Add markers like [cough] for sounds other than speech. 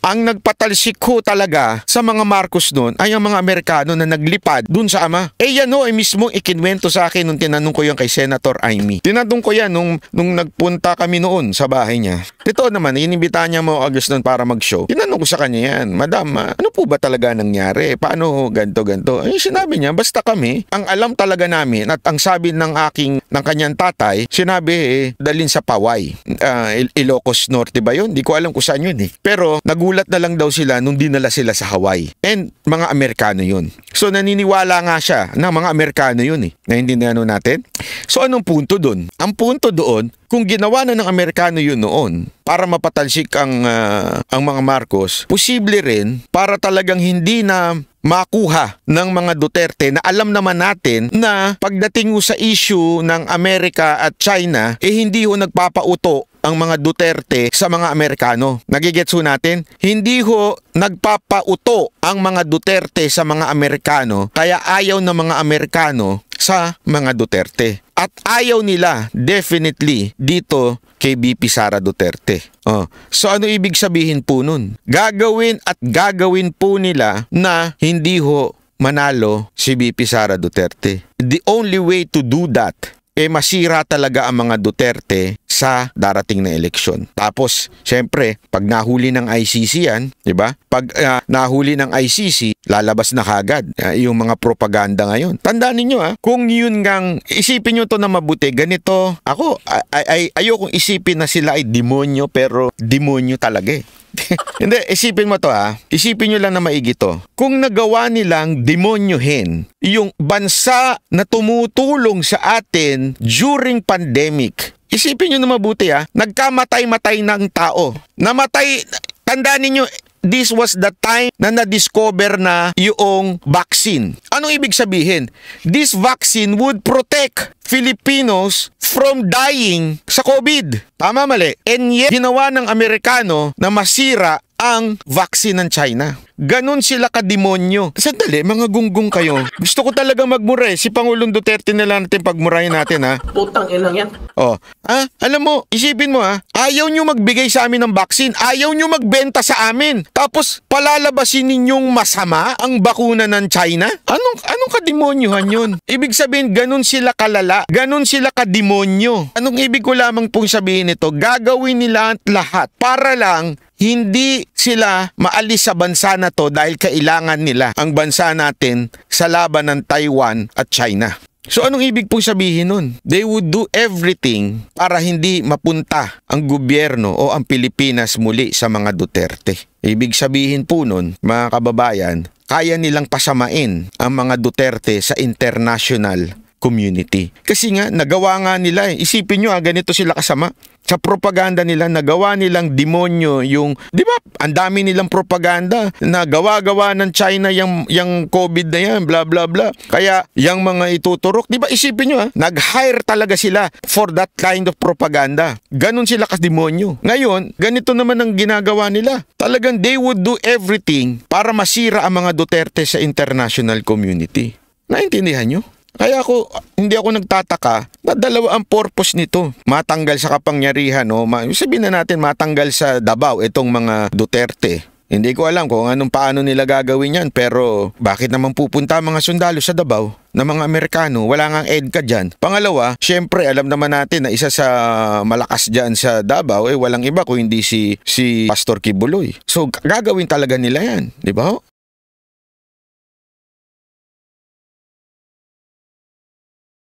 Ang nagpatalsik ho talaga sa mga Marcos noon ay ang mga Amerikano na naglipad dun sa ama. Eh yan ho ay mismo ikinwento sa akin nung tinanong ko yan kay Senator Amy. Tinanong ko yan nung, nung nagpunta kami noon sa bahay niya. Ito naman, inimbitahan niya mo August noon para mag-show. Tinanong ko sa kanya yan, Madam, ano po ba talaga nangyari? Paano ganto ganto? Ay sinabi niya, basta kami, ang alam talaga namin at ang sabi ng aking, ng kanyang tatay, sinabi eh, dalin sa Paway. Uh, Ilocos Norte ba yun? Hindi ko alam kung saan yun eh. Pero nag nagulat na lang daw sila nung dinala sila sa Hawaii. And mga Amerikano yun. So naniniwala nga siya na mga Amerikano yun eh. Na hindi Naintindihan natin? So anong punto doon? Ang punto doon, kung ginawa na ng Amerikano yun noon para mapatalsik ang uh, ang mga Marcos, posible rin para talagang hindi na makuha ng mga Duterte na alam naman natin na pagdating sa issue ng Amerika at China, eh hindi ho nagpapauto ang mga Duterte sa mga Amerikano. Nagigets natin? Hindi ho nagpapauto ang mga Duterte sa mga Amerikano kaya ayaw ng mga Amerikano sa mga Duterte. At ayaw nila definitely dito kay BP Sara Duterte. Oh. So ano ibig sabihin po nun? Gagawin at gagawin po nila na hindi ho manalo si BP Sara Duterte. The only way to do that eh masira talaga ang mga Duterte sa darating na eleksyon. Tapos, syempre, pag nahuli ng ICC yan, 'di ba? Pag uh, nahuli ng ICC, lalabas na kagad uh, yung mga propaganda ngayon. Tandaan niyo ha, ah, kung yun ngang isipin niyo to na mabuti, ganito ako ay, ay ayokong isipin na sila ay demonyo pero demonyo talaga eh. [laughs] Hindi, isipin mo to ha. Isipin nyo lang na maigi to. Kung nagawa nilang demonyohin yung bansa na tumutulong sa atin during pandemic, Isipin nyo na mabuti ha, ah. nagkamatay-matay ng tao. Namatay, tandaan ninyo, this was the time na na-discover na yung vaccine. Anong ibig sabihin? This vaccine would protect Filipinos from dying sa COVID. Tama mali. And yet, ginawa ng Amerikano na masira ang vaccine ng China. Ganon sila kademonyo. Sandali, mga gunggong kayo. Gusto ko talaga magmura eh. Si Pangulong Duterte na lang natin pagmurahin natin ha. Putang inang yan. Oh. Ha? Ah, alam mo, isipin mo ha. Ayaw nyo magbigay sa amin ng vaccine. Ayaw nyo magbenta sa amin. Tapos palalabasin ninyong masama ang bakuna ng China? Anong, anong kademonyohan yun? Ibig sabihin, ganon sila kalala. Ganon sila kademonyo. Anong ibig ko lamang pong sabihin ito? Gagawin nila lahat para lang hindi sila maalis sa bansa na to dahil kailangan nila ang bansa natin sa laban ng Taiwan at China. So anong ibig pong sabihin nun? They would do everything para hindi mapunta ang gobyerno o ang Pilipinas muli sa mga Duterte. Ibig sabihin po nun, mga kababayan, kaya nilang pasamain ang mga Duterte sa international community. Kasi nga, nagawa nga nila eh. Isipin nyo ah, ganito sila kasama. Sa propaganda nila, nagawa nilang demonyo yung, di ba, ang dami nilang propaganda na gawa-gawa ng China yung, yung COVID na yan, bla bla bla. Kaya, yung mga ituturok, di ba, isipin nyo ah, nag-hire talaga sila for that kind of propaganda. Ganon sila kas-demonyo. Ngayon, ganito naman ang ginagawa nila. Talagang they would do everything para masira ang mga Duterte sa international community. Naintindihan nyo? Kaya ako, hindi ako nagtataka na dalawa ang purpose nito. Matanggal sa kapangyarihan, no? Ma sabihin na natin matanggal sa Dabao itong mga Duterte. Hindi ko alam kung anong paano nila gagawin yan pero bakit naman pupunta mga sundalo sa Dabao na mga Amerikano? Wala nga EDCA dyan. Pangalawa, syempre alam naman natin na isa sa malakas dyan sa Dabao eh walang iba kung hindi si, si Pastor Kibuloy. So gagawin talaga nila yan, di ba?